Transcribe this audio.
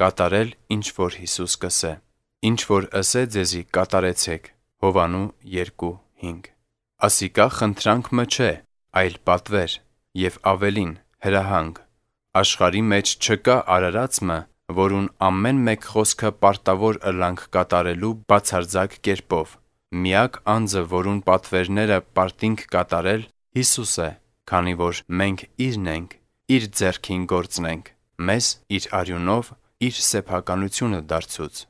կատարել, ինչ որ Հիսուս կսե։ Ինչ որ ասե ձեզի կատարեցեք։ Հովանու 2:5։ Ասիկա խնդրանքը չէ, այլ պատվեր եւ ավելին հրահանգ։ Աշխարի մեջ չկա արարածը, որուն ամեն մեկ խոսքը պարտավոր ըլանք կատարելու բացարձակ կերպով։ Միակ անձը, որուն պատվերները պարտինք կատարել, Հիսուս է, քանի որ մենք իրն ենք, իր ձեռքին գործնենք։ Մեզ իր արյունով իր սեփականությունը դարձուց